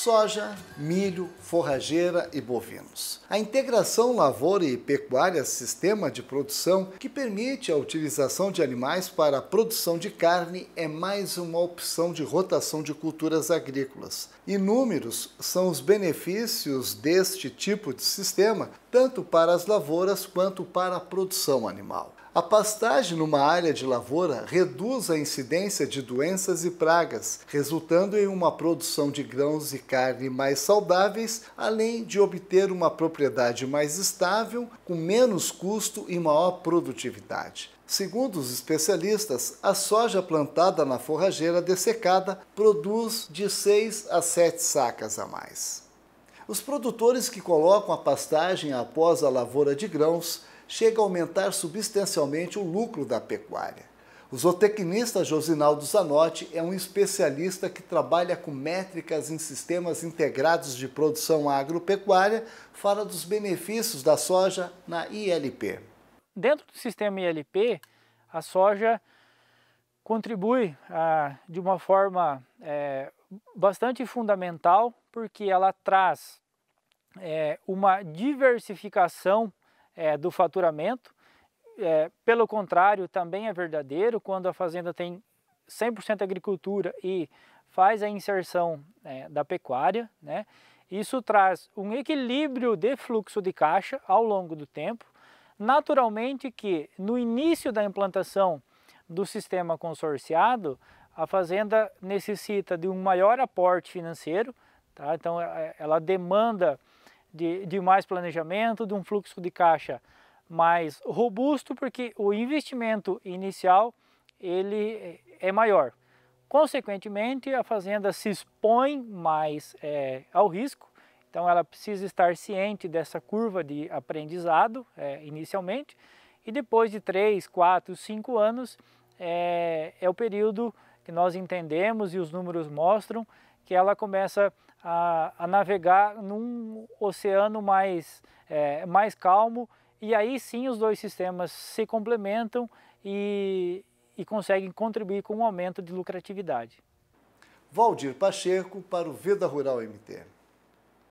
soja, milho, forrageira e bovinos. A integração lavoura e pecuária sistema de produção que permite a utilização de animais para a produção de carne é mais uma opção de rotação de culturas agrícolas. Inúmeros são os benefícios deste tipo de sistema, tanto para as lavouras quanto para a produção animal. A pastagem numa área de lavoura reduz a incidência de doenças e pragas, resultando em uma produção de grãos e carne mais saudáveis, além de obter uma propriedade mais estável, com menos custo e maior produtividade. Segundo os especialistas, a soja plantada na forrageira dessecada produz de 6 a 7 sacas a mais. Os produtores que colocam a pastagem após a lavoura de grãos chega a aumentar substancialmente o lucro da pecuária. O zootecnista Josinaldo Zanotti é um especialista que trabalha com métricas em sistemas integrados de produção agropecuária, fala dos benefícios da soja na ILP. Dentro do sistema ILP, a soja contribui ah, de uma forma é, bastante fundamental, porque ela traz é, uma diversificação é, do faturamento. É, pelo contrário, também é verdadeiro quando a fazenda tem 100% agricultura e faz a inserção é, da pecuária, né? Isso traz um equilíbrio de fluxo de caixa ao longo do tempo. Naturalmente que no início da implantação do sistema consorciado, a fazenda necessita de um maior aporte financeiro, tá? Então é, ela demanda de, de mais planejamento, de um fluxo de caixa mais robusto, porque o investimento inicial ele é, é maior. Consequentemente, a fazenda se expõe mais é, ao risco, então ela precisa estar ciente dessa curva de aprendizado é, inicialmente, e depois de 3, 4, 5 anos é, é, o período que nós entendemos e os números mostram que ela começa a, a navegar num oceano mais, é, mais calmo, e aí sim os dois sistemas se complementam e, e conseguem contribuir com o um aumento de lucratividade. Valdir Pacheco para o Vida Rural MT.